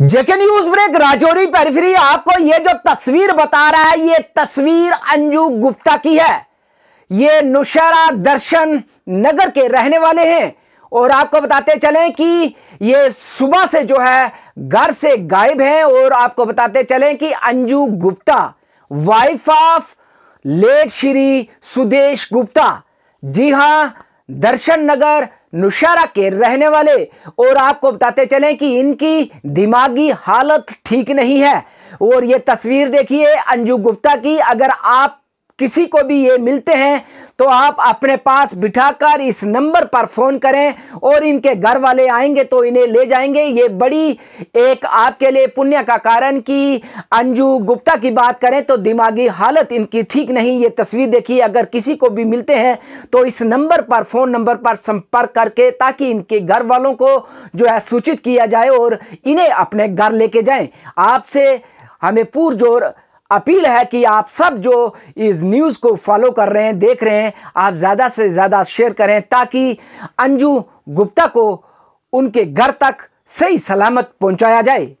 जेके news break Rajouri periphery आपको ये जो तस्वीर बता रहा है ये तस्वीर अंजू गुप्ता की है ये नुशहरा दर्शन नगर के रहने वाले हैं और आपको बताते चलें कि ये सुबह से जो है घर से गायब हैं और आपको बताते चलें कि Anju Gupta wife of late Shri Sudesh Gupta ji हां दर्शन नगर नुशारा के रहने वाले और आपको बताते चलें कि इनकी दिमागी हालत ठीक नहीं है और ये तस्वीर देखिए अंजू गुप्ता की अगर आप किसी को भी ये मिलते हैं तो आप अपने पास बिठाकर इस नंबर पर फ़ोन करें और इनके घर वाले आएंगे तो इन्हें ले जाएंगे ये बड़ी एक आपके लिए पुण्य का कारण कि अंजू गुप्ता की बात करें तो दिमागी हालत इनकी ठीक नहीं ये तस्वीर देखिए अगर किसी को भी मिलते हैं तो इस नंबर पर फ़ोन नंबर पर संपर्क करके ताकि इनके घर वालों को जो है सूचित किया जाए और इन्हें अपने घर लेके जाए आपसे हमें पुरजोर अपील है कि आप सब जो इस न्यूज़ को फॉलो कर रहे हैं देख रहे हैं आप ज़्यादा से ज़्यादा शेयर करें ताकि अंजू गुप्ता को उनके घर तक सही सलामत पहुंचाया जाए